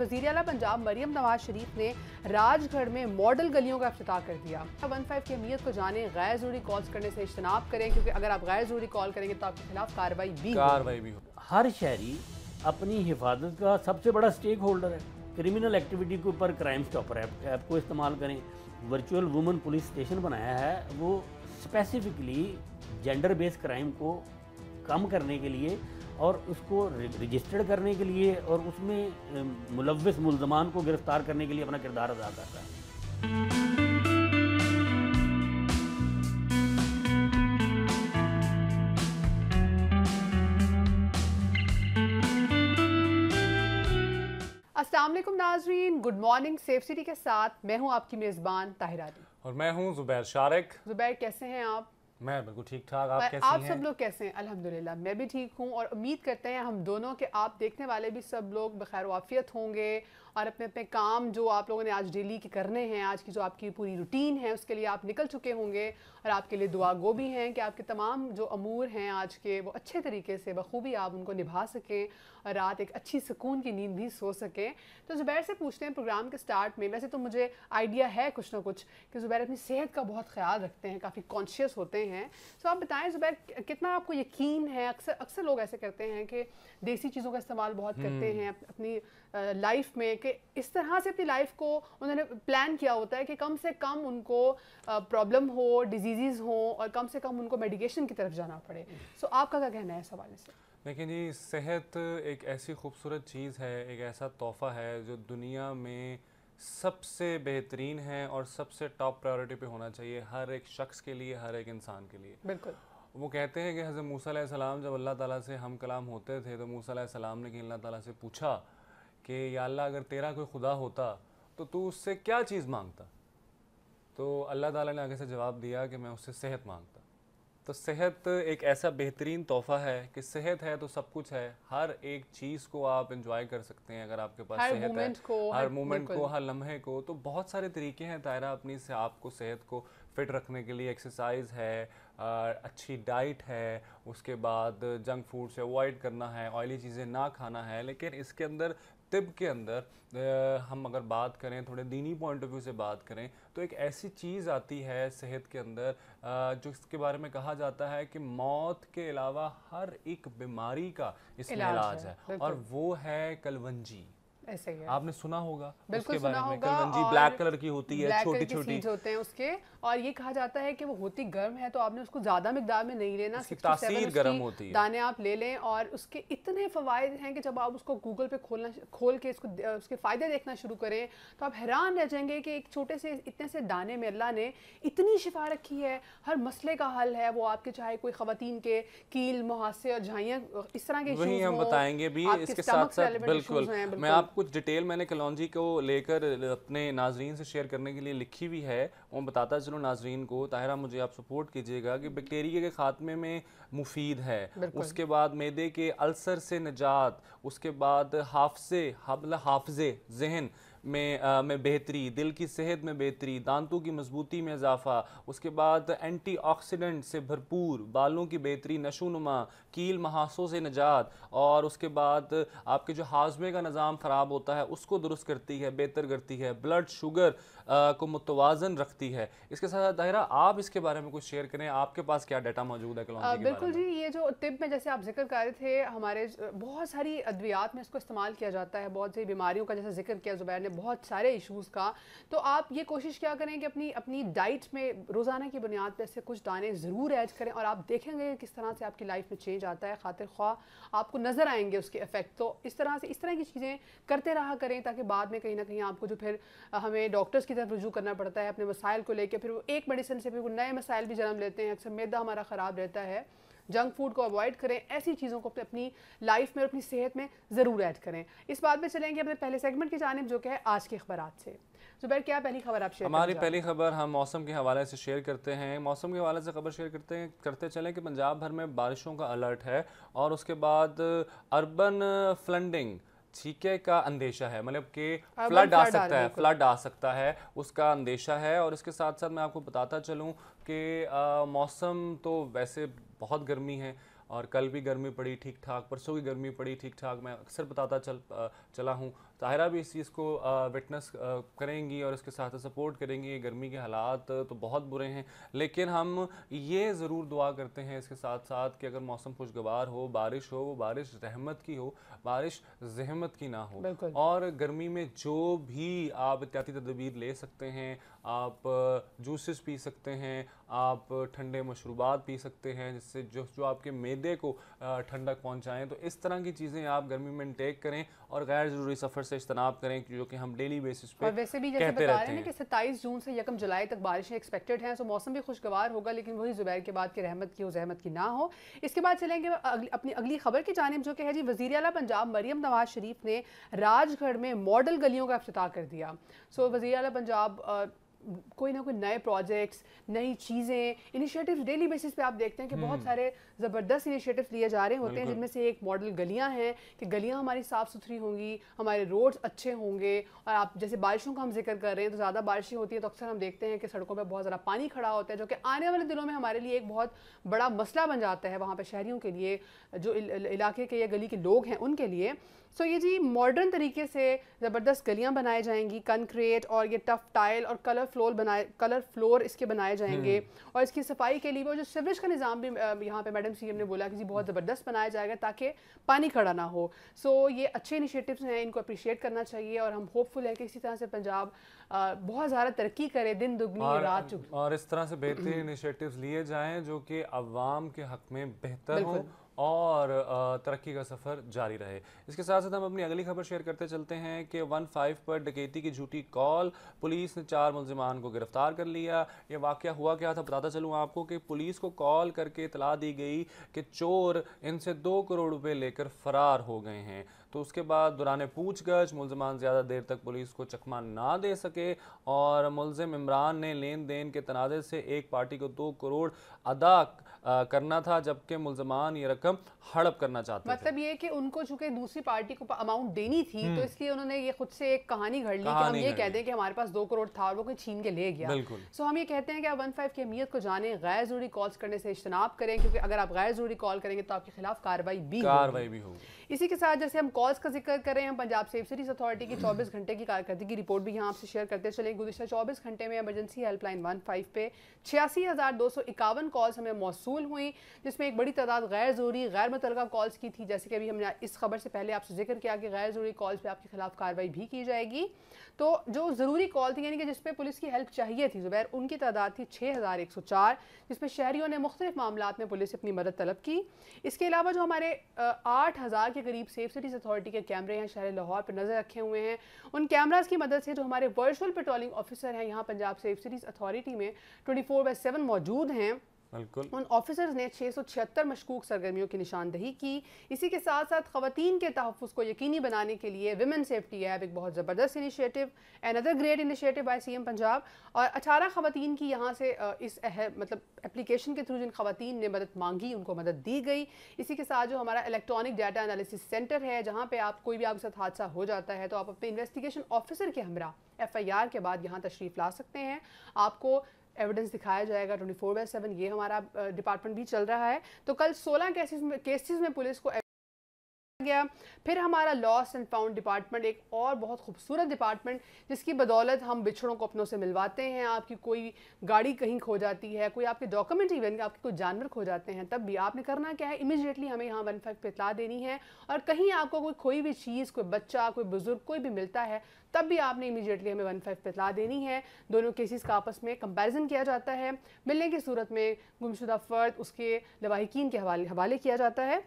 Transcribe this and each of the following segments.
वजी अला पंजाब मरियम नवाज शरीफ ने राजगढ़ में मॉडल गलियों का अफ्ताह कर दिया वन फाइव की अहमियत को जाने गैर जरूरी कॉल करने से इजतनाब करें क्योंकि अगर आप गैर जरूरी कॉल करेंगे तो आपके खिलाफ कार्रवाई भी कार्रवाई भी हो हर शहरी अपनी हिफाजत का सबसे बड़ा स्टेक होल्डर है क्रिमिनल एक्टिविटी के ऊपर क्राइम स्टॉपर ऐप ऐप को इस्तेमाल करें वर्चुअल वुमेन पुलिस स्टेशन बनाया है वो स्पेसिफिकली जेंडर बेस्ड क्राइम को कम करने के लिए और उसको रजिस्टर्ड करने के लिए और उसमें मुलविस मुलजमान को गिरफ्तार करने के लिए अपना किरदार अदा करता है असलम नाजरीन गुड मॉर्निंग सेफ सिटी के साथ मैं हूं आपकी मेज़बान ताहिरा और मैं हूं जुबैर शारक जुबैर कैसे हैं आप मैं बिल्कुल ठीक ठाक आप कैसी आप सब लोग कैसे हैं अल्हम्दुलिल्लाह मैं भी ठीक हूँ और उम्मीद करते हैं हम दोनों के आप देखने वाले भी सब लोग बखैर वाफियत होंगे और अपने अपने काम जो आप लोगों ने आज डेली के करने हैं आज की जो आपकी पूरी रूटीन है उसके लिए आप निकल चुके होंगे और आपके लिए दुआ गो भी हैं कि आपके तमाम जो अमूर हैं आज के वो अच्छे तरीके से बखूबी आप उनको निभा सकें और रात एक अच्छी सुकून की नींद भी सो सकें तो ज़ुबैर से पूछते हैं प्रोग्राम के स्टार्ट में वैसे तो मुझे आइडिया है कुछ ना कुछ कि ज़ुबैर अपनी सेहत का बहुत ख्याल रखते हैं काफ़ी कॉन्शियस होते हैं तो आप बताएं ज़ुबैर कितना आपको यकीन है अक्सर अक्सर लोग ऐसे करते हैं कि देसी चीज़ों का इस्तेमाल बहुत करते हम्म। हैं अपनी लाइफ में कि कि इस तरह से अपनी लाइफ को उन्होंने प्लान किया होता है कि कम से कम उनको प्रॉब्लम हो डिजीज़ हो और कम से कम उनको मेडिकेशन की तरफ जाना पड़े सो so, आपका क्या कहना है इस हवाले से देखिए जी सेहत एक ऐसी खूबसूरत चीज़ है एक ऐसा तोहफ़ा है जो दुनिया में सबसे बेहतरीन है और सबसे टॉप प्रायोरिटी पे होना चाहिए हर एक शख्स के लिए हर एक इंसान के लिए बिल्कुल वो कहते हैं कि हज़रत मूसा सलाम जब अल्लाह ताला से हम कलाम होते थे तो मूसा सलाम ने कि अल्लाह ताला से पूछा कि या अल्लाह अगर तेरा कोई खुदा होता तो तू उससे क्या चीज़ मांगता तो अल्लाह ताला ने आगे से जवाब दिया कि मैं उससे सेहत मांगता तो सेहत एक ऐसा बेहतरीन तोहफ़ा है कि सेहत है तो सब कुछ है हर एक चीज़ को आप इंजॉय कर सकते हैं अगर आपके पास सेहत है को, हर मोमेंट को हर लम्हे को तो बहुत सारे तरीके हैं तायरा अपनी से आपको सेहत को फिट रखने के लिए एक्सरसाइज है अच्छी डाइट है उसके बाद जंक फूड से अवॉइड करना है ऑयली चीज़ें ना खाना है लेकिन इसके अंदर तिब के अंदर हम अगर बात करें थोड़े दीनी पॉइंट ऑफ व्यू से बात करें तो एक ऐसी चीज़ आती है सेहत के अंदर जो इसके बारे में कहा जाता है कि मौत के अलावा हर एक बीमारी का इसमें इलाज है और वो है कलवंजी ऐसे ही है। आपने सुना होगा बिल्कुल उसके सुना बारे में कलगंजी ब्लैक कलर की होती है छोटी छोटी होते हैं उसके और ये कहा जाता है कि वो होती गर्म है तो आपने उसको ज्यादा मकदार में नहीं लेना तासीर गर्म होती है दाने आप ले लें और उसके इतने फवायद हैं कि जब आप उसको गूगल पे खोलना खोल के इसको उसके फ़ायदे देखना शुरू करें तो आप हैरान रह जाएंगे कि एक छोटे से इतने से दाने में अल्लाह ने इतनी शिफा रखी है हर मसले का हल है वो आपके चाहे कोई ख़वान के कील मुहासे और झाइया इस तरह के वही हम बताएंगे भी इसके साथ साथ बिल्कुल मैं आप कुछ डिटेल मैंने कलौजी को लेकर अपने नाजरीन से शेयर करने के लिए लिखी हुई है और बताता चलूँ नाजरीन को ताहिरा मुझे आप सपोर्ट कीजिएगा कि बैक्टीरिया के खात्मे में मुफीद है उसके बाद मैदे के अल्सर से निजात उसके बाद हाफसे हबल हाफजे जहन में आ, में बेहतरी दिल की सेहत में बेहतरी दांतों की मजबूती में इजाफा उसके बाद एंटीऑक्सीडेंट से भरपूर बालों की बेहतरी नशोनुमा कील महासों से निजात और उसके बाद आपके जो हाजमे का निज़ाम ख़राब होता है उसको दुरुस्त करती है बेहतर करती है ब्लड शुगर को मुतवाजन रखती है इसके साथ दायरा आप इसके बारे में कुछ शेयर करें आपके पास क्या डाटा मौजूद है आ, बिल्कुल जी ये जो तिब में जैसे आप जिक्र कर रहे थे हमारे बहुत सारी अद्वियात में इसको इस्तेमाल किया जाता है बहुत सारी बीमारियों का जैसे जिक्र किया जुबैर ने बहुत सारे इशूज़ का तो आप ये कोशिश क्या करें कि अपनी अपनी डाइट में रोज़ाना की बुनियाद पर ऐसे कुछ दाने ज़रूर ऐड करें और आप देखेंगे किस तरह से आपकी लाइफ में चेंज आता है खातिर ख्वा आपको नज़र आएंगे उसके इफेक्ट तो इस तरह से इस तरह की चीज़ें करते रहा करें ताकि बाद में कहीं ना कहीं आपको जो फिर हमें डॉक्टर्स की तरफ रुजू करना पड़ता है अपने मसाइल को लेकर फिर वो एक मेडिसिन से फिर नए मसाइल भी जन्म लेते हैं अक्सर मैदा हमारा ख़राब रहता है जंक फूड को अवॉइड करें ऐसी चीज़ों को अपने अपनी लाइफ में और अपनी सेहत में ज़रूर ऐड करें इस बात पर चलेंगे अपने पहले सेगमेंट की जानब जो कि है आज के अखबार से जुबैर क्या पहली खबर आप शेयर हमारी पहली खबर हम मौसम के हवाले से शेयर करते हैं मौसम के हवाले से खबर शेयर करते हैं करते चलें कि पंजाब भर में बारिशों का अलर्ट है और उसके बाद अर्बन फ्लडिंग छीके का अंदेशा है मतलब कि फ्लड आ सकता है फ्लड आ सकता है उसका अंदेशा है और इसके साथ साथ मैं आपको बताता चलूँ कि मौसम तो वैसे बहुत गर्मी है और कल भी गर्मी पड़ी ठीक ठाक परसों की गर्मी पड़ी ठीक ठाक मैं अक्सर बताता चल आ, चला हूँ ताहिरा भी इस चीज़ को विटनेस करेंगी और इसके साथ सपोर्ट करेंगी गर्मी के हालात तो बहुत बुरे हैं लेकिन हम ये ज़रूर दुआ करते हैं इसके साथ साथ कि अगर मौसम खुशगवार हो बारिश हो वो बारिश रहमत की हो बारिश जहमत की ना हो और गर्मी में जो भी आप एहतियाती तदबीर ले सकते हैं आप जूसेस पी सकते हैं आप ठंडे मशरूबात पी सकते हैं जिससे जो जो आपके मैदे को ठंडक पहुंचाएं तो इस तरह की चीज़ें आप गर्मी में टेक करें और गैर ज़रूरी सफ़र से इजतनाब करें जो कि हम डेली बेसिस पर वैसे भी जैसे बता रहे हैं कि सत्ताईस जून से यकम जुलाई तक बारिशें एक्सपेक्टेड हैं तो मौसम भी खुशगवार होगा लेकिन वही जुबैर के बाद की रहमत की हो जहमत की ना हो इसके बाद चलेंगे अपनी अगली खबर की जानब जो कि है जी वजी अला पंजाब मरीम नवाज शरीफ ने राजगढ़ में मॉडल गलियों का अफ्ताह कर दिया सो वजी अला पंजाब कोई ना कोई नए प्रोजेक्ट्स नई चीज़ें इनिशिएटिव्स डेली बेसिस पे आप देखते हैं कि बहुत हम्म। सारे ज़बरदस्त इनिशिएटिव्स लिए जा रहे होते हैं जिनमें से एक मॉडल गलियां हैं कि गलियां हमारी साफ़ सुथरी होंगी हमारे रोड्स अच्छे होंगे और आप जैसे बारिशों का हम जिक्र कर रहे हैं तो ज़्यादा बारिशें होती हैं तो अक्सर हम देखते हैं कि सड़कों पर बहुत ज़्यादा पानी खड़ा होता है जो कि आने वाले दिनों में हमारे लिए एक बहुत बड़ा मसला बन जाता है वहाँ पर शहरीों के लिए जो इलाके के या गली के लोग हैं उनके लिए सो ये जी मॉडर्न तरीके से ज़बरदस्त गलियाँ बनाई जाएंगी कंक्रीट और ये टफ टाइल और कलर फ्लोर बनाए कलर फ्लोर इसके बनाए जाएंगे हम्म। और इसकी सफाई के लिए वो जो सिवरेज का निज़ाम भी यहाँ पे मैडम सी ने बोला कि जी बहुत ज़बरदस्त बनाया जाएगा ताकि पानी खड़ा ना हो सो so, ये अच्छे इनिशिएटिव्स हैं इनको अप्रिशिएट करना चाहिए और हम होपफुल हैं कि इसी तरह से पंजाब बहुत ज़्यादा तरक्की करे दिन दुगनी रात चुगनी और इस तरह से बेहतरीन इनिशिएटिव्स लिए जाएँ जो कि आवाम के हक में बेहतर हो और तरक्की का सफ़र जारी रहे इसके साथ साथ हम अपनी अगली खबर शेयर करते चलते हैं कि वन फाइव पर डकैती की झूठी कॉल पुलिस ने चार मुलजमान को गिरफ्तार कर लिया ये वाक्य हुआ क्या था बताता चलूँ आपको कि पुलिस को कॉल करके इतला दी गई कि चोर इनसे दो करोड़ रुपये लेकर फ़रार हो गए हैं तो उसके बाद दौरान पूछगछ मुलजमान ज़्यादा देर तक पुलिस को चकमा ना दे सके और मुलजिम इमरान ने लेन देन के तनाज़े से एक पार्टी को दो करोड़ अदा करना था जबकि मुलजमान ये रकम हड़प करना चाहते मतलब ये कि उनको चूंकि दूसरी पार्टी को अमाउंट देनी थी तो हम्म। इसलिए उन्होंने ये खुद से एक कहानी घड़ ली कि हम ये कह दें कि हमारे पास दो करोड़ था और वो कोई छीन के ले गया बिल्कुल सो हम ये कहते हैं कि आप वन फाइव की अहमियत को जाने गैर जरूरी कॉल्स करने से इजतनाब करें क्योंकि अगर आप गैर जरूरी कॉल करेंगे तो आपके खिलाफ कार्रवाई भी कार्रवाई भी होगी इसी के साथ जैसे हम कॉल्स का जिक्र करें हम पंजाब सेफ अथॉरिटी की 24 घंटे की कारकर्दगी रिपोर्ट भी यहाँ आपसे शेयर करते चले गुजशत 24 घंटे में एमरजेंसी हेल्पलाइन वन फाइव पे छियासी हज़ार दो सौ इक्यावन कॉल्स हमें मौसू हुई जिसमें एक बड़ी तादाद गैर ज़रूरी गैर मुतल कॉल्स की थी जैसे कि अभी हमने इस खबर से पहले आपसे जिक्र किया कि गैर ज़रूरी कॉल्स पर आपके खिलाफ कार्रवाई भी की जाएगी तो जो ज़रूरी कॉल थी यानी कि जिसपे पुलिस की हेल्प चाहिए थी जुबैर उनकी तादाद थी छः हज़ार एक सौ चार जिसमें शहरीों ने मुख्तलिफ मामला में पुलिस अपनी मदद तलब की इसके अलावा जो हमारे आठ हज़ार के करीब सेफ सिटीज़ अथॉरिटी के कैमरे हैं शहर लाहौर पर नज़र रखे हुए हैं उन कैमराज की मदद से जो हमारे वर्चुअल पेट्रोलिंग ऑफिसर हैं यहाँ पंजाब सेफ सिटीज़ अथॉरिटी में ट्वेंटी फोर बाई सेवन मौजूद हैं उन ऑफिसर्स ने छः मशकूक सरगर्मियों की निशानदही की इसी के साथ साथ खवतान के तहफ़ को यकीनी बनाने के लिए वुमेन सेफ्टी ऐप एक बहुत ज़बरदस्त initiative another great initiative by C M Punjab और अठारह खवतान की यहाँ से इस मतलब एप्लीकेशन के थ्रू जिन खवतान ने मदद मांगी उनको मदद दी गई इसी के साथ जो हमारा इलेक्ट्रॉनिक डाटा एनालिसिस सेंटर है जहाँ पर आप कोई भी आपके साथ हादसा हो जाता है तो आप अपने इन्वेस्टिगेशन ऑफिसर के हमरा एफ आई आर के बाद यहाँ तशरीफ़ ला सकते हैं आपको एविडेंस दिखाया जाएगा ट्वेंटी फोर बाय सेवन ये हमारा डिपार्टमेंट भी चल रहा है तो कल सोलह केसेस में केसेस में पुलिस को गया फिर हमारा लॉस एंड फाउंड डिपार्टमेंट एक और बहुत खूबसूरत डिपार्टमेंट जिसकी बदौलत हम बिछड़ों को अपनों से मिलवाते हैं आपकी कोई गाड़ी कहीं खो जाती है कोई आपके डॉक्यूमेंट इवन आपके कोई जानवर खो जाते हैं तब भी आपने करना क्या है इमीजिएटली हमें यहाँ वन पर इतला देनी है और कहीं आपको कोई खोई हुई चीज़ कोई बच्चा कोई बुज़ुर्ग कोई भी मिलता है तब भी आपने इमीजिएटली हमें वन फाइव इतला देनी है दोनों केसेस का आपस में कंपेरिजन किया जाता है मिलने की सूरत में गुमशुदा फ़र्द उसके लवाहिकीन के हवाले हवाले किया जाता है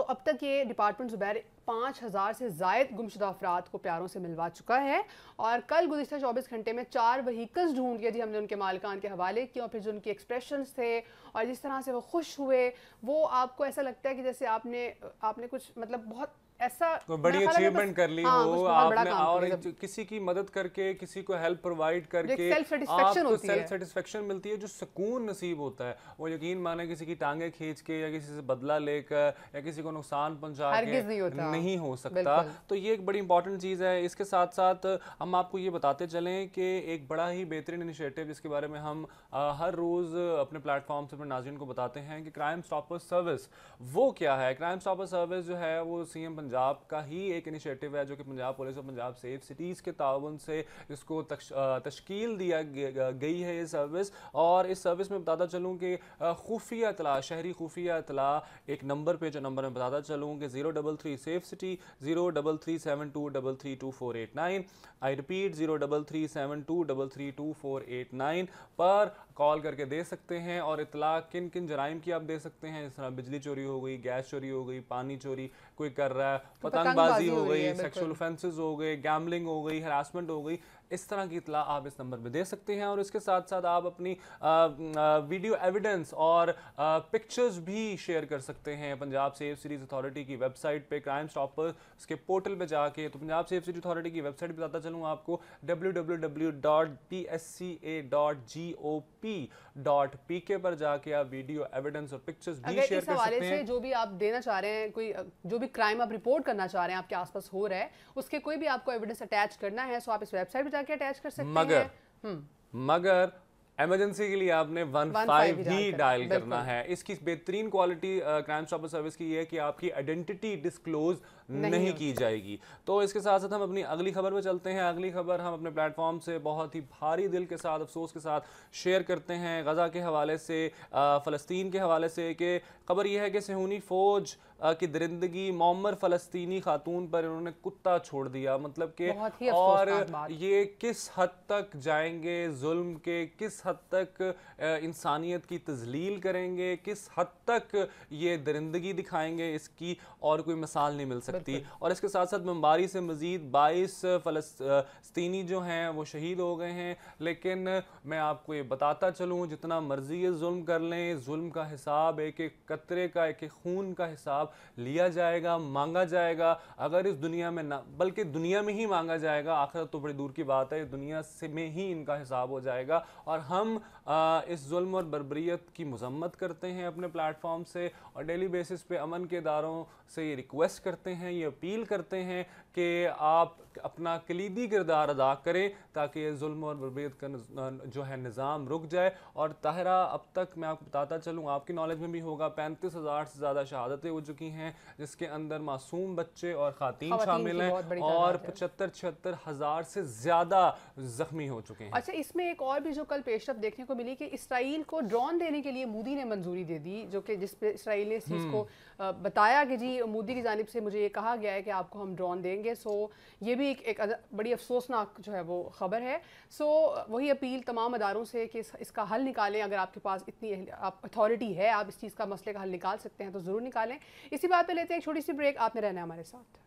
तो अब तक ये डिपार्टमेंट ज़ुबैर पाँच हज़ार से जायद गुमशुदा अफराद को प्यारों से मिलवा चुका है और कल गुजशत चौबीस घंटे में चार वहीकल्स ढूंढ के जी हमने उनके मालकान के हवाले किए और फिर जो उनके एक्सप्रेशन थे और जिस तरह से वो खुश हुए वो आपको ऐसा लगता है कि जैसे आपने आपने कुछ मतलब बहुत ऐसा तो बड़ी अचीवमेंट कर ली हाँ, हो आपने और किसी की मदद करके किसी को हेल्प प्रोवाइड करके आपको सेल्फ सेटिस्फेक्शन मिलती है जो सुकून नसीब होता है वो यकीन माने किसी की टांगे खींच के या किसी से बदला लेकर या किसी को नुकसान पहुंचा के नहीं हो सकता तो ये एक बड़ी इंपॉर्टेंट चीज़ है इसके साथ साथ हम आपको ये बताते चले कि एक बड़ा ही बेहतरीन इनिशियटिव जिसके बारे में हम हर रोज़ अपने प्लेटफॉर्म से अपने नाजिन को बताते हैं कि क्राइम स्टॉपर सर्विस वो क्या है क्राइम स्टॉपर सर्विस जो है वो सी पंजाब का ही एक इनिशिएटिव है जो कि पंजाब पुलिस और पंजाब सेफ सिटीज़ के ताउन से इसको तश्कील दिया गई है ये सर्विस और इस सर्विस में बताता चलूँ कि खुफिया अतला शहरी खुफिया अतला एक नंबर पर जो नंबर में बताता चलूँ कि zero double three safe city zero double three seven two double three two four eight nine I repeat zero double three seven two double three two four eight nine पर call करके दे सकते हैं और इतला किन किन जराइम की आप दे सकते हैं जिस तरह बिजली चोरी हो गई गैस चोरी हो गई पानी चोरी कोई कर रहा है तो पतंगबाजी हो गई सेक्सुअल ऑफेंसेज हो गए गैमलिंग हो गई हरासमेंट हो गई इस तरह की इतला आप इस नंबर पर दे सकते हैं और इसके साथ साथ आप अपनी वीडियो एविडेंस और पिक्चर्स भी शेयर कर सकते हैं पंजाब सेफ सीरीज अथॉरिटी की वेबसाइट पे क्राइम स्टॉपर उसके पोर्टल पे जाके तो पंजाब सेफ सीरीज अथॉरिटी की वेबसाइट बताता चलूँ आपको www.psca.gop.pk पर जाके आप वीडियो एविडेंस और पिक्चर्स भी शेयर कर सकते हैं जो भी आप देना चाह रहे हैं कोई जो भी क्राइम आप रिपोर्ट करना चाह रहे हैं आपके आसपास हो रहा है उसके कोई भी आपको एविडेंस अटैच करना है सो तो आप इस वेबसाइट पर जाके अटैच कर सकते मगर, हैं मगर एमरजेंसी हम्म। के लिए आपने वन फाइव ही डायल करना है इसकी बेहतरीन क्वालिटी क्राइम स्टॉपर सर्विस की है कि आपकी आइडेंटिटी डिस्क्लोज नहीं, नहीं की जाएगी तो इसके साथ साथ हम अपनी अगली खबर पर चलते हैं अगली खबर हम अपने प्लेटफॉर्म से बहुत ही भारी दिल के साथ अफसोस के साथ शेयर करते हैं गज़ा के हवाले से फ़लस्तीन के हवाले से कि खबर यह है कि सहूनी फ़ौज की दरिंदगी मोमर फ़लस्तीनी खातून पर इन्होंने कुत्ता छोड़ दिया मतलब कि और ये किस हद तक जाएंगे जुल्म के किस हद तक इंसानियत की तजलील करेंगे किस हद तक ये दरिंदगी दिखाएंगे इसकी और कोई मिसाल नहीं मिल सकती थी और इसके साथ साथ बम्बारी से मज़ीद बाईस फ़लस्तनी जो हैं वो शहीद हो गए हैं लेकिन मैं आपको ये बताता चलूँ जितना मर्ज़ी ये जुल्म कर लें जुल्म का हिसाब एक एक कतरे का एक एक खून का हिसाब लिया जाएगा मांगा जाएगा अगर इस दुनिया में ना बल्कि दुनिया में ही मांगा जाएगा आखिर तो बड़ी दूर की बात है दुनिया से में ही इनका हिसाब हो जाएगा और हम आ, इस जुल्म और बरबरीत की मजम्मत करते हैं अपने प्लेटफॉर्म से और डेली बेसिस पे अमन के इदारों से ये रिक्वेस्ट करते हैं हैं ये अपील करते हैं कि आप अपना कलीदी किरदार अदा करें ताकि ये जुल्म और बरबीद का जो है निज़ाम रुक जाए और ताहरा अब तक मैं आपको बताता चलूँ आपकी नॉलेज में भी होगा पैंतीस हज़ार से ज़्यादा शहादतें हो चुकी हैं जिसके अंदर मासूम बच्चे और ख़ातन शामिल हैं और पचहत्तर छिहत्तर हज़ार से ज़्यादा जख्मी हो चुके हैं अच्छा इसमें एक और भी जो कल पेश देखने को मिली कि इसराइल को ड्रोन देने के लिए मोदी ने मंजूरी दे दी जो कि जिस पर इसराइल ने इस चीज़ को हम्म। बताया कि जी मोदी की जानब से मुझे ये कहा गया है कि आपको हम ड्रोन देंगे सो ये भी एक, एक बड़ी अफसोसनाक जो है वो ख़बर है सो वही अपील तमाम अदारों से कि इस, इसका हल निकालें अगर आपके पास इतनी आप अथॉरिटी है आप इस चीज़ का मसले का हल निकाल सकते हैं तो ज़रूर निकालें इसी बात पर लेते हैं एक छोटी सी ब्रेक आपने रहना है हमारे साथ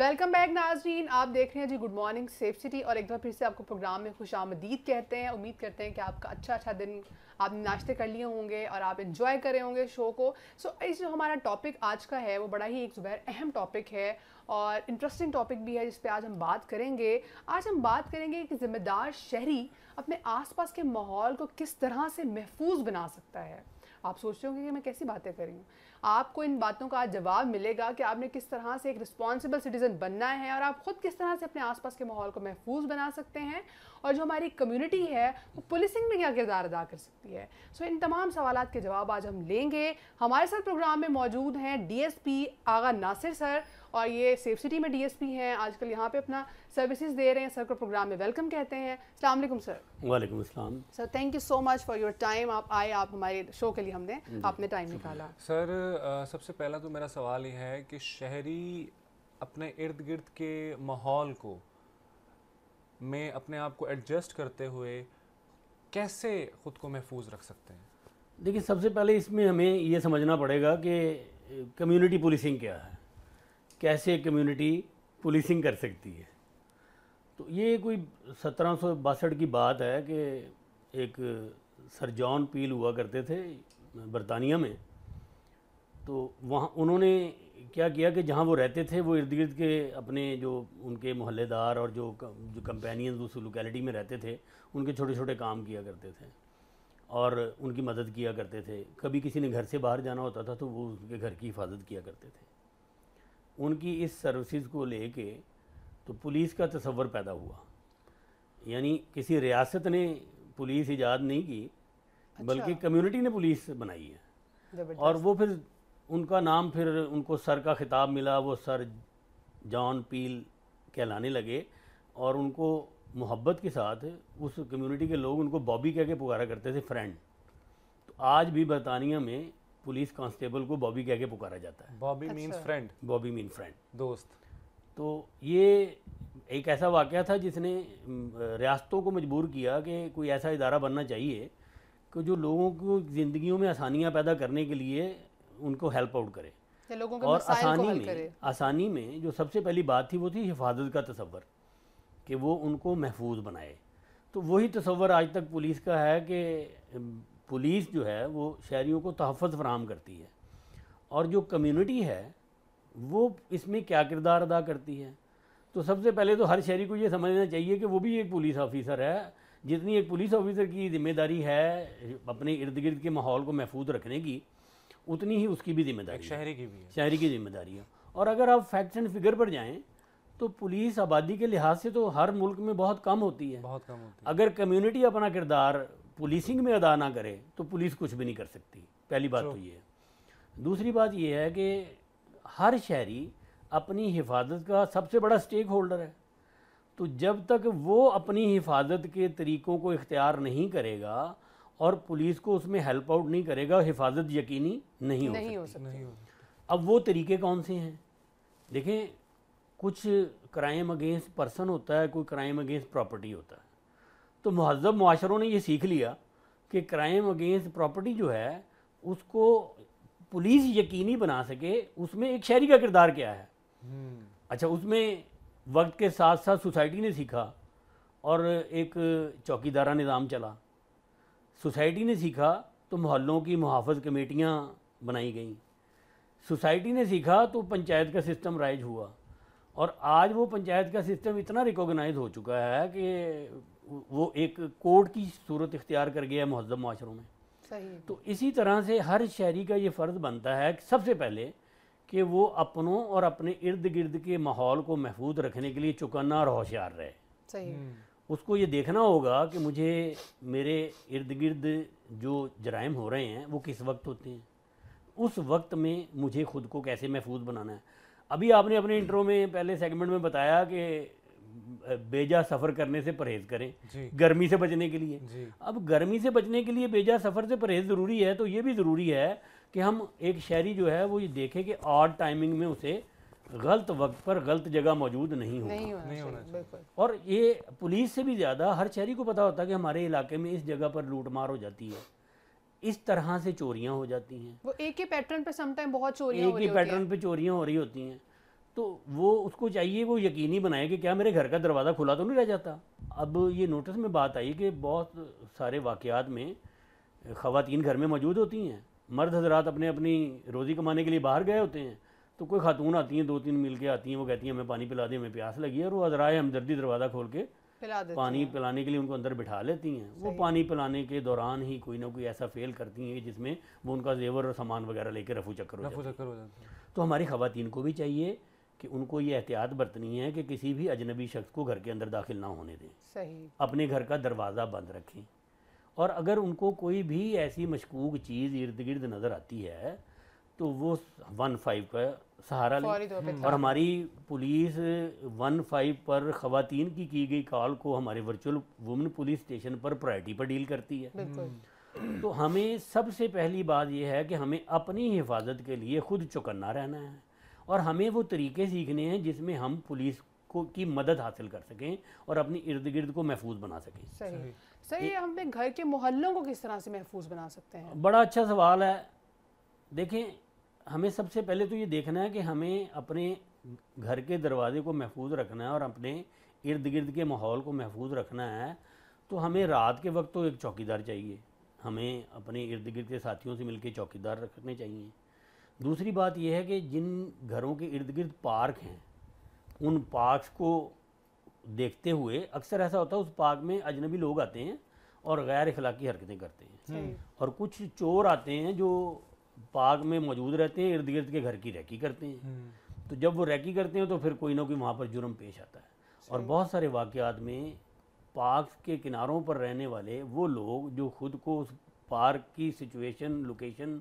वेलकम बैक नाजरीन आप देख रहे हैं जी गुड मॉर्निंग सेफ सिटी और एक बार फिर से आपको प्रोग्राम में खुश आमदीद कहते हैं उम्मीद करते हैं कि आपका अच्छा अच्छा दिन आपने नाश्ते कर लिए होंगे और आप इन्जॉय करे होंगे शो को सो so, इस जो हमारा टॉपिक आज का है वो बड़ा ही एक ज़ुबैर अहम टॉपिक है और इंटरेस्टिंग टॉपिक भी है जिस पर आज हम बात करेंगे आज हम बात करेंगे कि ज़िम्मेदार शहरी अपने आसपास के माहौल को किस तरह से महफूज बना सकता है आप सोच रहे होंगे कि मैं कैसी बातें करी हूँ आपको इन बातों का जवाब मिलेगा कि आपने किस तरह से एक रिस्पॉन्सिबल सिटीज़न बनना है और आप ख़ुद किस तरह से अपने आसपास के माहौल को महफूज बना सकते हैं और जो हमारी कम्युनिटी है वो पुलिसिंग में क्या किरदार अदा कर सकती है सो so, इन तमाम सवाल के जवाब आज हम लेंगे हमारे साथ प्रोग्राम में मौजूद हैं डीएसपी आगा नासिर सर और ये सेफ सिटी में डीएसपी हैं आजकल यहाँ पे अपना सर्विसेज दे रहे हैं सर को प्रोग्राम में वेलकम कहते हैं अलैक्म सर वालेकुम अस्सलाम sir thank you so much for your time आप आए आप हमारे शो के लिए हमने आपने टाइम निकाला सर सबसे पहला तो मेरा सवाल ये है कि शहरी अपने इर्द गिर्द के माहौल को में अपने आप को एडजस्ट करते हुए कैसे ख़ुद को महफूज रख सकते हैं देखिए सबसे पहले इसमें हमें ये समझना पड़ेगा कि कम्युनिटी पुलिसिंग क्या है कैसे कम्युनिटी पुलिसिंग कर सकती है तो ये कोई सत्रह की बात है कि एक सर जॉन पील हुआ करते थे बरतानिया में तो वहाँ उन्होंने क्या किया कि जहाँ वो रहते थे वो इर्द गिर्द के अपने जो उनके मोहल्लेदार और जो जो कंपेनियन उस लोकेलिटी में रहते थे उनके छोटे छोटे काम किया करते थे और उनकी मदद किया करते थे कभी किसी ने घर से बाहर जाना होता था तो वो उनके घर की हिफाजत किया करते थे उनकी इस सर्विसेज को ले कर तो पुलिस का तस्वर पैदा हुआ यानी किसी रियासत ने पुलिस ईजाद नहीं की अच्छा। बल्कि कम्युनिटी ने पुलिस बनाई है और वो फिर उनका नाम फिर उनको सर का ख़िताब मिला वो सर जॉन पील कहलाने लगे और उनको मोहब्बत के साथ उस कम्युनिटी के लोग उनको बॉबी कह के पुकारा करते थे फ्रेंड तो आज भी बरतानिया में पुलिस कांस्टेबल को बॉबी कह के पुकारा जाता है बॉबी मीन फ्रेंड अच्छा। बॉबी मीन फ्रेंड दोस्त तो ये एक ऐसा वाक़ था जिसने रियासतों को मजबूर किया कि कोई ऐसा इदारा बनना चाहिए कि जो लोगों को ज़िंदगियों में आसानियाँ पैदा करने के लिए उनको हेल्प आउट करें लोगों और आसानी में आसानी में जो सबसे पहली बात थी वो थी हिफाजत का तस्वर कि वो उनको महफूज बनाए तो वही तस्वर आज तक पुलिस का है कि पुलिस जो है वो शहरीों को तहफ़ फ्राहम करती है और जो कम्यूनिटी है वो इसमें क्या किरदार अदा करती है तो सबसे पहले तो हर शहरी को ये समझना चाहिए कि वो भी एक पुलिस ऑफिसर है जितनी एक पुलिस ऑफिसर की ज़िम्मेदारी है अपने इर्द गिर्द के माहौल को महफूज रखने की उतनी ही उसकी भी जिम्मेदारी शहरी की भी शहरी की जिम्मेदारी है और अगर आप फैक्ट्स एंड फिगर पर जाएँ तो पुलिस आबादी के लिहाज से तो हर मुल्क में बहुत कम होती है बहुत कम होती है अगर कम्युनिटी अपना किरदार पुलिसिंग में अदा ना करे तो पुलिस कुछ भी नहीं कर सकती पहली बात तो ये है दूसरी बात यह है कि हर शहरी अपनी हिफाजत का सबसे बड़ा स्टेक होल्डर है तो जब तक वो अपनी हिफाजत के तरीक़ों को इख्तियार नहीं करेगा और पुलिस को उसमें हेल्प आउट नहीं करेगा हिफाजत यकीनी नहीं हो सकती अब वो तरीके कौन से हैं देखें कुछ क्राइम अगेंस्ट पर्सन होता है कोई क्राइम अगेंस्ट प्रॉपर्टी होता है तो महजब माशरों ने ये सीख लिया कि क्राइम अगेंस्ट प्रॉपर्टी जो है उसको पुलिस यकीनी बना सके उसमें एक शहरी का किरदार क्या है हम्म। अच्छा उसमें वक्त के साथ साथ सोसाइटी ने सीखा और एक चौकीदारा निज़ाम चला सोसाइटी ने सीखा तो मोहल्लों की मुहाफ़ कमेटियाँ बनाई गईं सोसाइटी ने सीखा तो पंचायत का सिस्टम राइज हुआ और आज वो पंचायत का सिस्टम इतना रिकॉगनाइज हो चुका है कि वो एक कोर्ट की सूरत इख्तियार कर गया है महजब माशरों में सही तो इसी तरह से हर शहरी का ये फ़र्ज़ बनता है सबसे पहले कि वो अपनों और अपने इर्द गिर्द के माहौल को महफूज रखने के लिए चुकन्ना और होशियार रहे सही उसको ये देखना होगा कि मुझे मेरे इर्द गिर्द जो जराइम हो रहे हैं वो किस वक्त होते हैं उस वक्त में मुझे ख़ुद को कैसे महफूज बनाना है अभी आपने अपने इंटरव्यू में पहले सेगमेंट में बताया कि बेजा सफ़र करने से परहेज़ करें गर्मी से बचने के लिए अब गर्मी से बचने के लिए बेजा सफ़र से परहेज़ ज़रूरी है तो ये भी ज़रूरी है कि हम एक शहरी जो है वो ये देखें कि आर्ट टाइमिंग में उसे गलत वक्त पर गलत जगह मौजूद नहीं होना नहीं होना, नहीं होना चाहिए और ये पुलिस से भी ज़्यादा हर शहरी को पता होता है कि हमारे इलाके में इस जगह पर लूटमार हो जाती है इस तरह से चोरियां हो जाती हैं वो एक ही पैटर्न पर समटाइम बहुत चोरियां एक ही पैटर्न पर चोरियां हो रही होती हैं तो वो उसको चाहिए वो यकीनी बनाए कि क्या मेरे घर का दरवाज़ा खुला तो नहीं रह जाता अब ये नोटिस में बात आई कि बहुत सारे वाक़ात में ख़वातीन घर में मौजूद होती हैं मर्द हजरात अपने अपनी रोज़ी कमाने के लिए बाहर गए होते हैं तो कोई खातून आती हैं दो तीन मिल के आती हैं वो कहती हैं हमें पानी पिला दें हमें प्यास लगी है और वो अजराए हमदर्दी दरवाज़ा खोल के पिला पानी पिलाने के लिए उनको अंदर बिठा लेती हैं वो पानी पिलाने के दौरान ही कोई ना कोई ऐसा फेल करती हैं जिसमें वो उनका जेवर और सामान वगैरह लेकर रफू चक्कर हो जाता तो हमारी खातन को भी चाहिए कि उनको ये एहतियात बरतनी है कि किसी भी अजनबी शख्स को घर के अंदर दाखिल ना होने दें सही अपने घर का दरवाज़ा बंद रखें और अगर उनको कोई भी ऐसी मशकूक चीज़ इर्द गिर्द नज़र आती है तो वो वन फाइव का सहारा ले और हमारी पुलिस वन फाइव पर खातन की की गई कॉल को हमारे वर्चुअल वुमेन पुलिस स्टेशन पर प्रायरिटी पर डील करती है तो हमें सबसे पहली बात यह है कि हमें अपनी हिफाजत के लिए खुद चौकन्ना रहना है और हमें वो तरीके सीखने हैं जिसमें हम पुलिस को की मदद हासिल कर सकें और अपने इर्द गिर्द को महफूज बना सकें सही सर ये हम अपने घर के मोहल्लों को किस तरह से महफूज बना सकते हैं बड़ा अच्छा सवाल है देखें हमें सबसे पहले तो ये देखना है कि हमें अपने घर के दरवाजे को महफूज रखना है और अपने इर्द गिर्द के माहौल को महफूज रखना है तो हमें रात के वक्त तो एक चौकीदार चाहिए हमें अपने इर्द गिर्द के साथियों से के चौकीदार रखने चाहिए दूसरी बात यह है कि जिन घरों के इर्द गिर्द पार्क हैं उन पार्क्स को देखते हुए अक्सर ऐसा होता है उस पार्क में अजनबी लोग आते हैं और गैर अखलाकी हरकतें करते हैं और कुछ चोर आते हैं जो बाग में मौजूद रहते हैं इर्द गिर्द के घर की रैकी करते हैं हम्म। तो जब वो रैकी करते हैं तो फिर कोई ना कोई वहाँ पर जुर्म पेश आता है और बहुत सारे वाक़ात में पार्क के किनारों पर रहने वाले वो लोग जो खुद को उस पार्क की सिचुएशन लोकेशन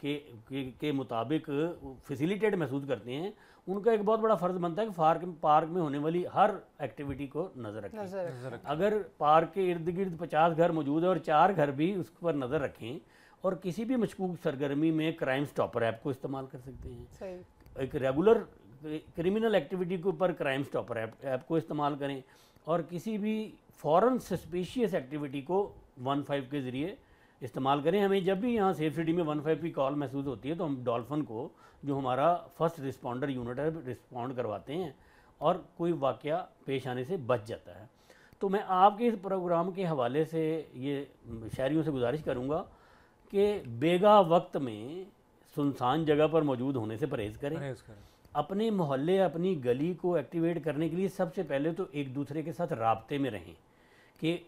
के के, के मुताबिक फैसिलिटेट महसूस करते हैं उनका एक बहुत बड़ा फ़र्ज़ बनता है कि पार्क पार्क में होने वाली हर एक्टिविटी को नज़र रखें अगर पार्क के इर्द गिर्द पचास घर मौजूद है और चार घर भी उस पर नज़र रखें और किसी भी मशकूक सरगर्मी में क्राइम स्टॉपर ऐप को इस्तेमाल कर सकते हैं एक रेगुलर क्रिमिनल एक्टिविटी के ऊपर क्राइम स्टॉपर ऐप ऐप को इस्तेमाल करें और किसी भी फॉरन सस्पेशियस एक्टिविटी को वन फाइव के ज़रिए इस्तेमाल करें हमें जब भी यहाँ सेफ सिटी में वन फाइव की कॉल महसूस होती है तो हम डॉल्फन को जो हमारा फर्स्ट रिस्पॉन्डर यूनिट है रिस्पॉन्ड करवाते हैं और कोई वाक़ पेश आने से बच जाता है तो मैं आपके इस प्रोग्राम के हवाले से ये शायरियों से गुजारिश करूँगा कि बेगा वक्त में सुनसान जगह पर मौजूद होने से परहेज करें परहेज करें अपने मोहल्ले अपनी गली को एक्टिवेट करने के लिए सबसे पहले तो एक दूसरे के साथ रबते में रहें कि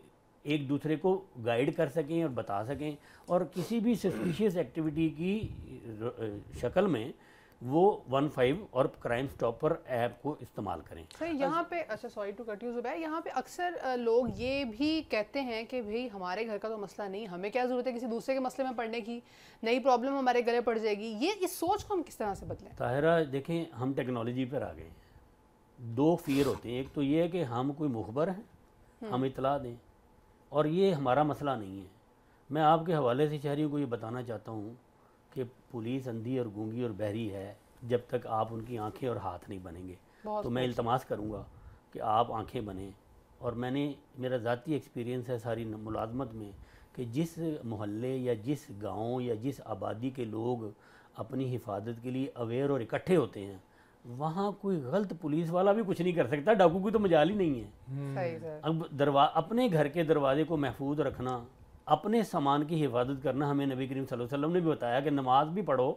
एक दूसरे को गाइड कर सकें और बता सकें और किसी भी सस्पिशियस एक्टिविटी की शक्ल में वो वन फाइव और क्राइम स्टॉपर ऐप को इस्तेमाल करें सर यहाँ पे अच्छा sorry to cut you Zubair यहाँ पे अक्सर लोग ये भी कहते हैं कि भाई हमारे घर का तो मसला नहीं हमें क्या ज़रूरत है किसी दूसरे के मसले में पड़ने की नई प्रॉब्लम हमारे गले पड़ जाएगी ये इस सोच को हम किस तरह से बदलें ताहरा देखें हम टेक्नोलॉजी पर आ गए हैं दो फियर होते हैं एक तो ये है कि हम कोई मुखबर हैं हम हम्म। इतला दें और ये हमारा मसला नहीं है मैं आपके हवाले से शहरी को ये बताना चाहता हूँ कि पुलिस अंधी और गूंगी और बहरी है जब तक आप उनकी आंखें और हाथ नहीं बनेंगे तो मैं इल्तमास करूँगा कि आप आंखें बने और मैंने मेरा ज़ाती एक्सपीरियंस है सारी मुलाजमत में कि जिस मोहल्ले या जिस गांव या जिस आबादी के लोग अपनी हिफाजत के लिए अवेयर और इकट्ठे होते हैं वहाँ कोई गलत पुलिस वाला भी कुछ नहीं कर सकता डाकू की तो मजाल ही नहीं है अब दरवा अपने घर के दरवाजे को महफूज रखना अपने सामान की हिफाजत करना हमें नबी करीम सल्लल्लाहु अलैहि वसल्लम ने भी बताया कि नमाज भी पढ़ो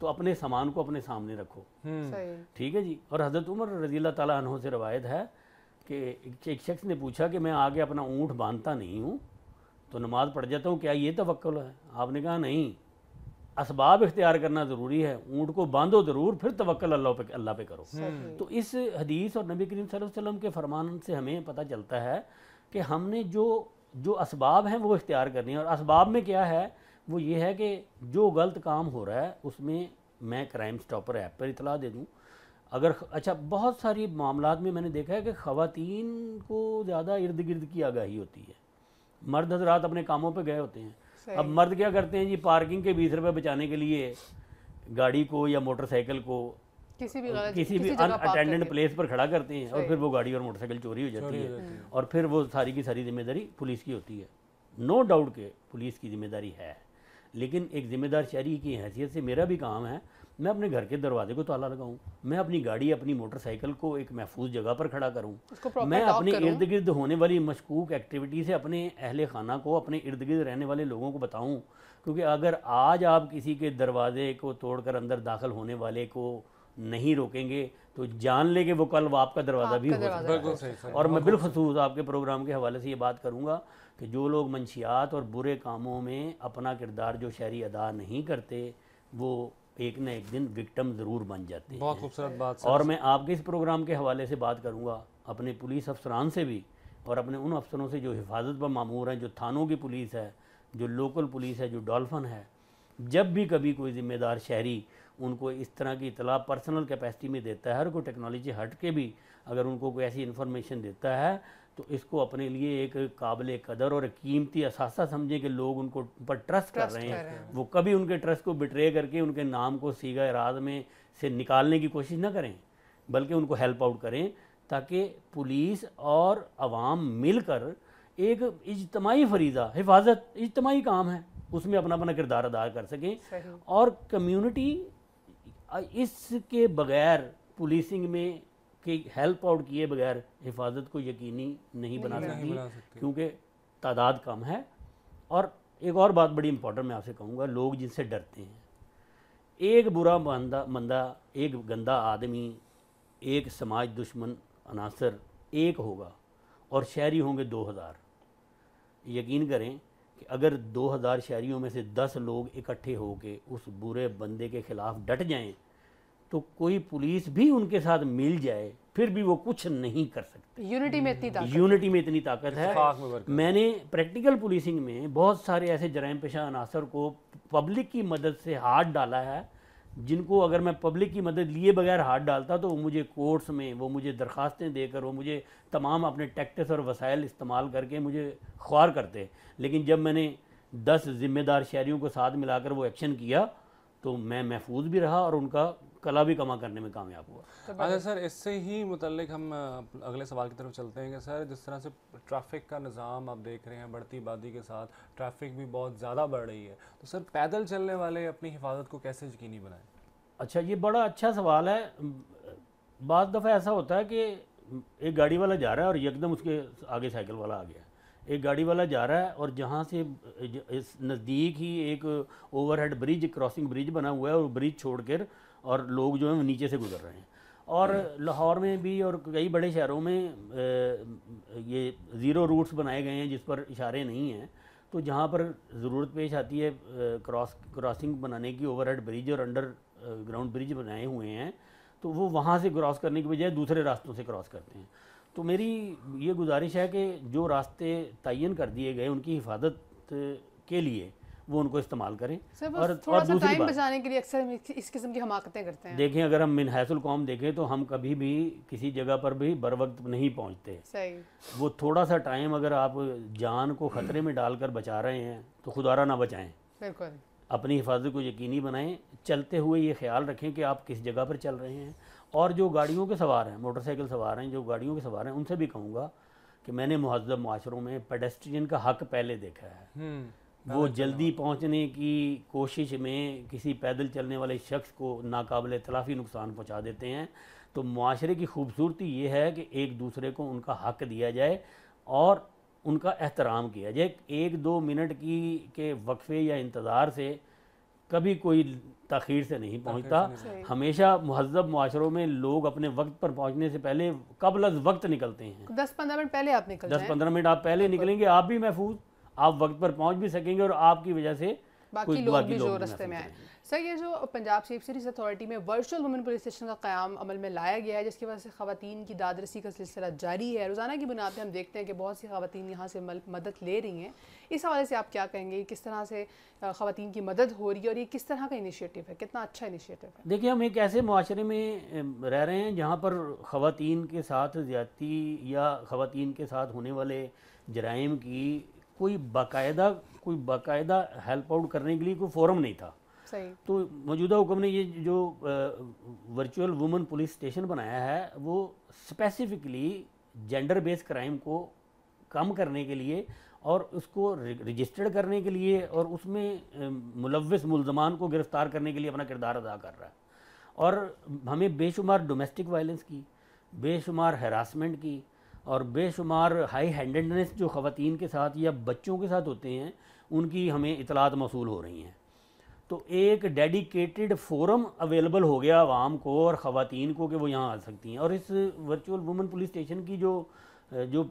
तो अपने सामान को अपने सामने रखो हम्म। ठीक है जी और हज़रत उमर रजी अल्लाह से रवायत है कि एक शख्स ने पूछा कि मैं आगे अपना ऊँट बांधता नहीं हूँ तो नमाज पढ़ जाता हूँ क्या ये तवक्ल है आपने कहा नहीं इसबाब इख्तियार करना ज़रूरी है ऊँट को बांधो ज़रूर फिर तवक्ल अल्लाह पे अल्लाह पे करो तो इस हदीस और नबी करीम वसल्लम के फरमान से हमें पता चलता है कि हमने जो जो इसबाब हैं वो इख्तियार करनी है और इसबाब में क्या है वो ये है कि जो गलत काम हो रहा है उसमें मैं क्राइम स्टॉपर ऐप पर इतला दे दूँ अगर अच्छा बहुत सारी मामला में मैंने देखा है कि ख़वान को ज़्यादा इर्द गिर्द की आगाही होती है मर्द हजरात अपने कामों पर गए होते हैं अब मर्द क्या करते हैं जी पार्किंग के बीस रुपये बचाने के लिए गाड़ी को या मोटरसाइकिल को किसी भी किसी भी अटेंडेंट प्लेस पर खड़ा करते हैं और फिर वो गाड़ी और मोटरसाइकिल चोरी हो जाती है और फिर वो सारी की सारी जिम्मेदारी पुलिस की होती है नो डाउट के पुलिस की जिम्मेदारी है लेकिन एक ज़िम्मेदार शहरी की हैसियत से मेरा भी काम है मैं अपने घर के दरवाजे को ताला लगाऊं मैं अपनी गाड़ी अपनी मोटरसाइकिल को एक महफूज जगह पर खड़ा करूं मैं अपने इर्द गिर्द होने वाली मशकूक एक्टिविटी से अपने अहल खाना को अपने इर्द गिर्द रहने वाले लोगों को बताऊं क्योंकि अगर आज आप किसी के दरवाजे को तोड़कर अंदर दाखिल होने वाले को नहीं रोकेंगे तो जान लेंगे वो कल वो आपका दरवाज़ा भी हो और मैं बिलखसूस आपके प्रोग्राम के हवाले से ये बात करूँगा कि जो लोग मंशियात और बुरे कामों में अपना किरदार जो शहरी अदा नहीं करते वो एक न एक दिन विक्टम ज़रूर बन जाते हैं बहुत खूबसूरत बात और मैं आपके इस प्रोग्राम के हवाले से बात करूँगा अपने पुलिस अफसरान से भी और अपने उन अफसरों से जो हिफाजत पर मामूर हैं जो थानों की पुलिस है जो लोकल पुलिस है जो डॉल्फन है जब भी कभी कोई ज़िम्मेदार शहरी उनको इस तरह की इतला पर्सनल कैपेसिटी में देता है हर कोई टेक्नोलॉजी हट के भी अगर उनको कोई ऐसी इन्फॉर्मेशन देता है तो इसको अपने लिए एक काबिल कदर और कीमती असासा समझें कि लोग उनको पर ट्रस्ट कर रहे हैं।, वो कभी उनके ट्रस्ट को बिट्रे करके उनके नाम को सीगा इराद में से निकालने की कोशिश ना करें बल्कि उनको हेल्प आउट करें ताकि पुलिस और आवाम मिलकर एक इजतमाही फरीजा हिफाजत इजतमाही काम है उसमें अपना अपना किरदार अदा कर सकें और कम्युनिटी इसके बगैर पुलिसिंग में कि हेल्प आउट किए बगैर हिफाजत को यकीनी नहीं बना सकती क्योंकि तादाद कम है और एक और बात बड़ी इंपॉर्टेंट मैं आपसे कहूँगा लोग जिनसे डरते हैं एक बुरा बंदा मंदा एक गंदा आदमी एक समाज दुश्मन अनासर एक होगा और शहरी होंगे दो हज़ार यकीन करें कि अगर 2000 शहरीों में से 10 लोग इकट्ठे होके उस बुरे बंदे के ख़िलाफ़ डट जाएं तो कोई पुलिस भी उनके साथ मिल जाए फिर भी वो कुछ नहीं कर सकते यूनिटी में इतनी ताकत यूनिटी में इतनी ताकत है मैंने प्रैक्टिकल पुलिसिंग में बहुत सारे ऐसे जराम पेशा अनासर को पब्लिक की मदद से हाथ डाला है जिनको अगर मैं पब्लिक की मदद लिए बगैर हाथ डालता तो वो मुझे कोर्ट्स में वो मुझे दरखास्तें देकर वो मुझे तमाम अपने टैक्टिस और वसाइल इस्तेमाल करके मुझे ख्वार करते लेकिन जब मैंने दस ज़िम्मेदार शहरीों को साथ मिलाकर वो एक्शन किया तो मैं महफूज भी रहा और उनका कला भी कमा करने में कामयाब हुआ अच्छा सर इससे ही मुतल हम अगले सवाल की तरफ चलते हैं कि सर जिस तरह से ट्रैफिक का निज़ाम आप देख रहे हैं बढ़ती आबादी के साथ ट्रैफिक भी बहुत ज़्यादा बढ़ रही है तो सर पैदल चलने वाले अपनी हिफाजत को कैसे यकीनी बनाएं अच्छा ये बड़ा अच्छा सवाल है बाद दफ़ा ऐसा होता है कि एक गाड़ी वाला जा रहा है और एकदम उसके आगे साइकिल वाला आ गया एक गाड़ी वाला जा रहा है और जहाँ से इस नज़दीक ही एक ओवरहेड ब्रिज क्रॉसिंग ब्रिज बना हुआ है और ब्रिज छोड़कर और लोग जो हैं नीचे से गुजर रहे हैं और लाहौर में भी और कई बड़े शहरों में ये ज़ीरो रूट्स बनाए गए हैं जिस पर इशारे नहीं हैं तो जहाँ पर ज़रूरत पेश आती है क्रॉस क्रॉसिंग बनाने की ओवरहेड ब्रिज और अंडर ग्राउंड ब्रिज बनाए हुए हैं तो वो वहाँ से क्रॉस करने की बजाय दूसरे रास्तों से क्रॉस करते हैं तो मेरी ये गुजारिश है कि जो रास्ते तयन कर दिए गए उनकी हिफाजत के लिए वो उनको इस्तेमाल करें और, और दूसरी बात बचाने के लिए अक्सर इस किस्म की हमाकतें करते हैं देखें अगर हम मिनहसल कौम देखें तो हम कभी भी किसी जगह पर भी बर वक्त नहीं पहुँचते वो थोड़ा सा टाइम अगर आप जान को ख़तरे में डालकर बचा रहे हैं तो खुदारा ना बचाएँ बिल्कुल अपनी हिफाजत को यकीनी बनाएं चलते हुए ये ख्याल रखें कि आप किस जगह पर चल रहे हैं और जो गाड़ियों के सवार हैं मोटरसाइकिल सवार हैं जो गाड़ियों के सवार हैं उनसे भी कहूँगा कि मैंने महजब माशरों में पेडेस्ट्रियन का हक पहले देखा है हम्म। वो जल्दी पहुंचने की कोशिश में किसी पैदल चलने वाले शख्स को नाकबिल तलाफ़ी नुकसान पहुंचा देते हैं तो माशरे की खूबसूरती ये है कि एक दूसरे को उनका हक दिया जाए और उनका एहतराम किया जाए एक दो मिनट की के वक्फे या इंतज़ार से कभी कोई तखीर से नहीं पहुंचता हमेशा महजब माशरों में लोग अपने वक्त पर पहुंचने से पहले कबल वक्त निकलते हैं दस पंद्रह मिनट पहले आप निकल दस पंद्रह मिनट आप पहले निकलेंगे आप भी महफूज आप वक्त पर पहुंच भी सकेंगे और आपकी वजह से बाकी लोग बाकी भी लोग जो रस्ते में आए सर ये जो पंजाब सेफ सीरीज अथॉरिटी में वर्चुअल वुमेन पुलिस स्टेशन का क्याम अमल में लाया गया है जिसकी वजह से खातन की दादरसी का सिलसिला जारी है रोज़ाना की बुनियाद पर हम देखते हैं कि बहुत सी खातन यहाँ से मदद ले रही हैं इस हवाले से आप क्या कहेंगे किस तरह से खातन की मदद हो रही है और ये किस तरह का इनिशियटिव है कितना अच्छा इनिशियटिव है देखिए हम एक ऐसे माशरे में रह रहे हैं जहाँ पर खातन के साथ ज़्यादती या खातन के साथ होने वाले जराइम की कोई बाकायदा कोई बाकायदा हेल्प आउट करने के लिए कोई फोरम नहीं था तो मौजूदा हुक्म ने ये जो वर्चुअल वुमेन पुलिस स्टेशन बनाया है वो स्पेसिफिकली जेंडर बेस्ड क्राइम को कम करने के लिए और उसको रजिस्टर्ड करने के लिए और उसमें मुलविस मुलजमान को गिरफ्तार करने के लिए अपना किरदार अदा कर रहा है और हमें बेशुमार डोमेस्टिक वायलेंस की बेशुमार हरासमेंट की और बेशुमार हाई हैंडेडनेस जो ख़वान के साथ या बच्चों के साथ होते हैं उनकी हमें इतलात मौसू हो रही हैं तो एक डेडिकेटेड फोरम अवेलेबल हो गया आवाम को और ख़वान को कि वो यहाँ आ सकती हैं और इस वर्चुअल वुमेन पुलिस स्टेशन की जो जो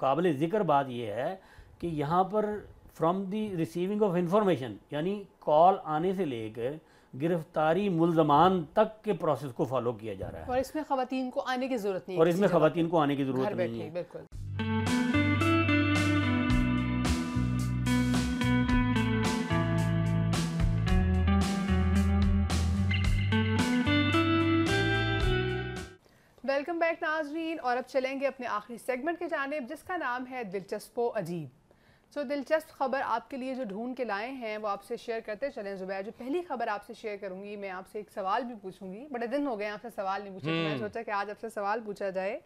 काबिल ज़िक्र बात यह है कि यहाँ पर from the receiving of information यानी कॉल आने से लेकर गिरफ्तारी मुलजमान तक के प्रोसेस को फॉलो किया जा रहा है और इसमें खातन को आने की ज़रूरत नहीं और इसमें खातन को आने की ज़रूरत नहीं है बिल्कुल वेलकम बैक नाजरीन और अब चलेंगे अपने आखिरी सेगमेंट के जानब जिसका नाम है दिलचस्प अजीब सो so, दिलचस्प खबर आपके लिए जो ढूंढ के लाए हैं वो आपसे शेयर करते चलें जुबैर जो पहली खबर आपसे शेयर करूंगी मैं आपसे एक सवाल भी पूछूंगी बड़े दिन हो गए आपसे सवाल नहीं पूछा तो मैंने हम्म। सोचा कि आज आपसे सवाल पूछा जाए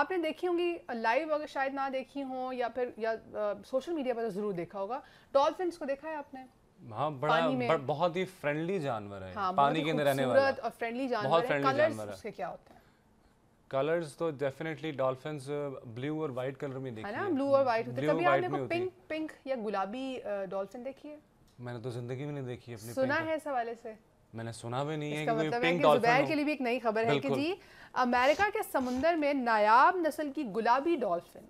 आपने देखी होंगी लाइव अगर शायद ना देखी हो या फिर या सोशल मीडिया पर तो ज़रूर देखा होगा डॉल्फिन को देखा है आपने हाँ बड़ा बहुत ही फ्रेंडली जानवर है हाँ, पानी के अंदर रहने वाला और फ्रेंडली जानवर है कलर्स उसके क्या होते हैं कलर्स तो डेफिनेटली डॉल्फिन ब्लू और वाइट कलर में देखी है ना ब्लू और वाइट होते कभी आपने कोई पिंक पिंक या गुलाबी डॉल्फिन uh, देखी है मैंने तो जिंदगी में नहीं देखी अपनी सुना है इस हवाले से मैंने सुना भी नहीं है कि मतलब पिंक है जुबैर के लिए भी एक नई खबर है कि जी अमेरिका के समुंदर में नायाब नस्ल की गुलाबी डॉल्फिन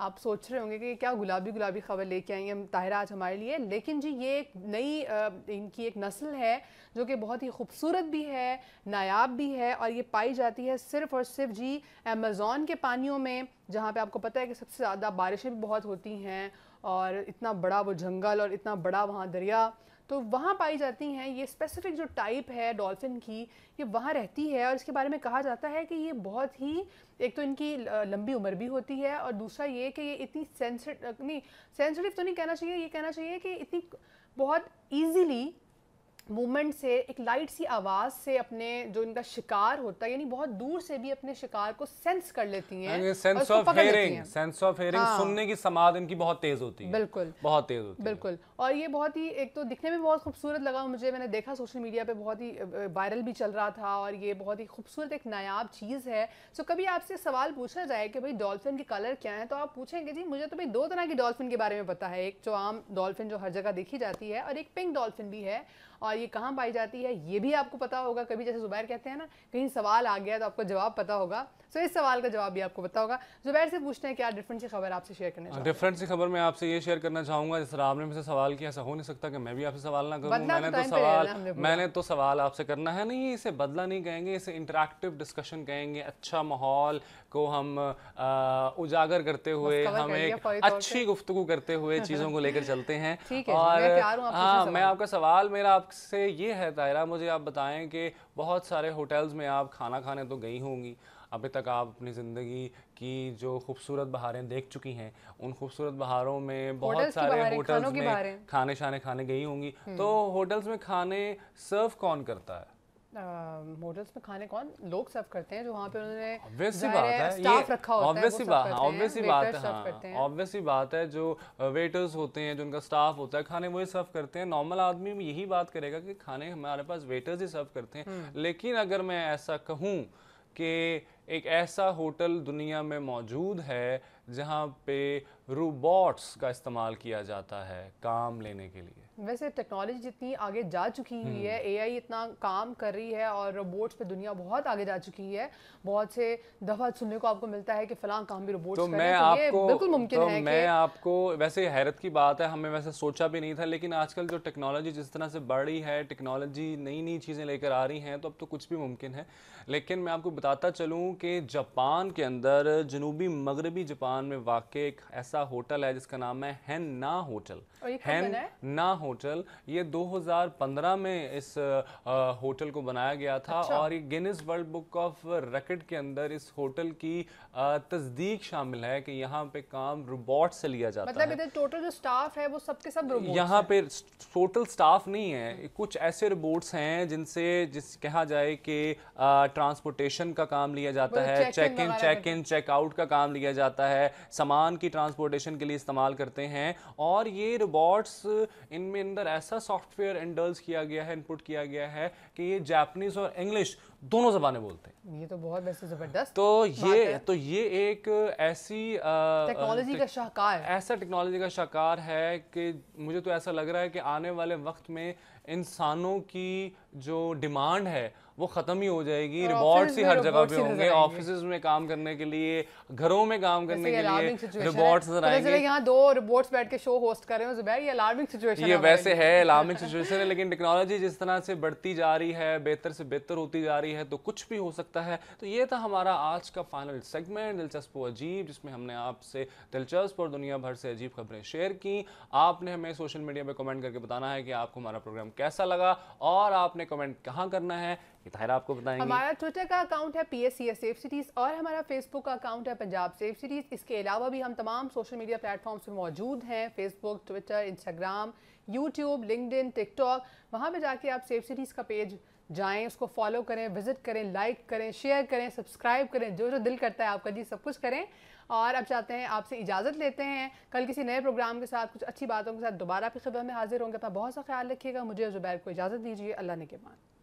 आप सोच रहे होंगे कि क्या गुलाबी गुलाबी खबर लेके आई हैं ताहिर आज हमारे लिए लेकिन जी ये एक नई इनकी एक नस्ल है जो कि बहुत ही खूबसूरत भी है नायाब भी है और ये पाई जाती है सिर्फ और सिर्फ जी अमेज़ोन के पानियों में जहाँ पे आपको पता है कि सबसे ज़्यादा बारिशें भी बहुत होती हैं और इतना बड़ा वो जंगल और इतना बड़ा वहाँ दरिया तो वहाँ पाई जाती हैं ये स्पेसिफिक जो टाइप है डॉल्फ़िन की ये वहाँ रहती है और इसके बारे में कहा जाता है कि ये बहुत ही एक तो इनकी लंबी उम्र भी होती है और दूसरा ये कि ये इतनी सेंसिटिव नहीं सेंसिटिव तो नहीं कहना चाहिए ये कहना चाहिए कि इतनी बहुत ईजीली मूवमेंट से एक लाइट सी आवाज़ से अपने जो इनका शिकार होता है यानी बहुत दूर से भी अपने शिकार को सेंस कर लेती हैं sense of hearing sense of hearing सुनने की समाध इनकी बहुत तेज होती है बिल्कुल बहुत तेज होती बिल्कुल और ये बहुत ही एक तो दिखने में बहुत खूबसूरत लगा मुझे मैंने देखा सोशल मीडिया पे बहुत ही वायरल भी चल रहा था और ये बहुत ही खूबसूरत एक नायाब चीज़ है सो कभी आपसे सवाल पूछा जाए कि भाई डॉल्फिन के कलर क्या है तो आप पूछेंगे जी मुझे तो भाई दो तरह की डॉल्फिन के बारे में पता है एक जो तो आम डॉल्फिन जो हर जगह देखी जाती है और एक पिंक डॉल्फिन भी है और ये कहाँ पाई जाती है ये भी आपको पता होगा कभी जैसे जुबैर कहते हैं ना कहीं सवाल आ गया तो आपको जवाब पता होगा सो इस सवाल का जवाब भी आपको बताओगे होगा जुबैर से पूछते हैं क्या डिफरेंट सी खबर आपसे शेयर करना डिफरेंट सी खबर मैं आपसे ये शेयर करना चाहूंगा जिस तरह आपने मुझसे सवाल किया ऐसा हो नहीं सकता कि मैं भी आपसे सवाल ना करूँ मैंने तो, तो सवाल मैंने तो सवाल आपसे करना है नहीं इसे बदला नहीं कहेंगे इसे इंटरेक्टिव डिस्कशन कहेंगे अच्छा माहौल को हम उजागर करते हुए हम एक अच्छी गुफ्तु करते हुए चीज़ों को लेकर चलते हैं और हाँ मैं आपका सवाल मेरा आपसे ये है तायरा मुझे आप बताएं कि बहुत सारे होटल्स में आप खाना खाने तो गई होंगी अभी तक आप अपनी ज़िंदगी की जो खूबसूरत बहारें देख चुकी हैं उन खूबसूरत बहारों में बहुत सारे होटल्स में खाने शाने खाने गई होंगी हम्म। तो होटल्स में खाने सर्व कौन करता है होटल्स uh, में खाने कौन लोग सर्व करते हैं जो वहाँ पे उन्होंने स्टाफ रखा बात है ऑब्वियसली बात है ऑब्वियसली हाँ, बात है जो वेटर्स होते हैं जो उनका स्टाफ होता है खाने वही सर्व करते हैं नॉर्मल आदमी भी यही बात करेगा कि खाने हमारे पास वेटर्स ही सर्व करते हैं हम्म। लेकिन अगर मैं ऐसा कहूँ कि एक ऐसा होटल दुनिया में मौजूद है जहाँ पे रोबोट्स का इस्तेमाल किया जाता है काम लेने के लिए वैसे टेक्नोलॉजी जितनी आगे जा चुकी हुई है एआई हम्म। इतना काम कर रही है और रोबोट्स पे दुनिया बहुत आगे जा चुकी है बहुत से दफा सुनने को आपको मिलता है कि फलां काम भी रोबोट्स तो मैं तो आपको बिल्कुल मुमकिन तो है मैं आपको वैसे हैरत की बात है हमें वैसे सोचा भी नहीं था लेकिन आजकल जो टेक्नोलॉजी जिस तरह से बढ़ रही है टेक्नोलॉजी नई नई चीज़ें लेकर आ रही हैं तो अब तो कुछ भी मुमकिन है लेकिन मैं आपको बताता चलूँ कि जापान के अंदर जनूबी मगरबी जापान में वाक़ एक ऐसा होटल है जिसका नाम है ना होटल ना होटल ये 2015 में इस होटल को बनाया गया था अच्छा। और ये Guinness world book of record के अंदर इस होटल की तस्दीक शामिल है कि यहाँ पे काम रोबोट से लिया जाता मतलब है मतलब टोटल जो स्टाफ है वो सबके सब, सब यहाँ पे टोटल स्टाफ नहीं है कुछ ऐसे रोबोट्स हैं जिनसे जिस कहा जाए कि ट्रांसपोर्टेशन का काम लिया जाता मतलब है check in check in checkout का काम लिया जाता है सामान की ट्रांसपोर्टेशन के लिए इस्तेमाल करते हैं और ये रोबोट्स इनमें अंदर ऐसा सॉफ्टवेयर इंडल्स किया गया है इनपुट किया गया है कि ये जापनीज और इंग्लिश दोनों जबान बोलते हैं ये तो बहुत वैसे जबरदस्त तो ये तो ये एक ऐसी टेक्नोलॉजी का शाहकार ऐसा टेक्नोलॉजी का शाहकार है कि मुझे तो ऐसा लग रहा है कि आने वाले वक्त में इंसानों की जो डिमांड है वो ख़त्म ही हो जाएगी रोबोट्स तो ही हर जगह पे होंगे ऑफिस में काम करने के लिए घरों में काम करने के लिए रोबोट्स नजर आएंगे यहाँ दो रोबोट्स बैठ के शो होस्ट कर रहे हो जुबैर ये अलार्मिंग सिचुएशन ये वैसे है अलार्मिंग सिचुएशन है लेकिन टेक्नोलॉजी जिस तरह से बढ़ती जा रही है बेहतर से बेहतर होती जा रही है तो कुछ भी हो सकता है तो ये था हमारा आज का फाइनल सेगमेंट दिलचस्प अजीब जिसमें हमने आपसे दिलचस्प और दुनिया भर से अजीब खबरें शेयर की आपने हमें सोशल मीडिया पर कमेंट करके बताना है कि आपको हमारा प्रोग्राम कैसा लगा और आपने कमेंट कहाँ करना है ताहिर आपको बताएंगे हमारा ट्विटर का अकाउंट है P S C S safe cities और हमारा फेसबुक का अकाउंट है पंजाब सेफ सिटीज़ इसके अलावा भी हम तमाम सोशल मीडिया प्लेटफॉर्म्स पर मौजूद हैं Facebook Twitter Instagram YouTube LinkedIn TikTok वहाँ पर जाके आप सेफ सिटीज़ का पेज जाएं उसको फॉलो करें विजिट करें लाइक करें शेयर करें सब्सक्राइब करें जो जो दिल करता है आपका जी सब कुछ करें और अब चाहते हैं आपसे इजाज़त लेते हैं कल किसी नए प्रोग्राम के साथ कुछ अच्छी बातों के साथ दोबारा फिर खबर में हाजिर होंगे अपना बहुत सा ख्याल रखिएगा मुझे जुबैर को इजाज़त दीजिए अल्लाह ने के बाद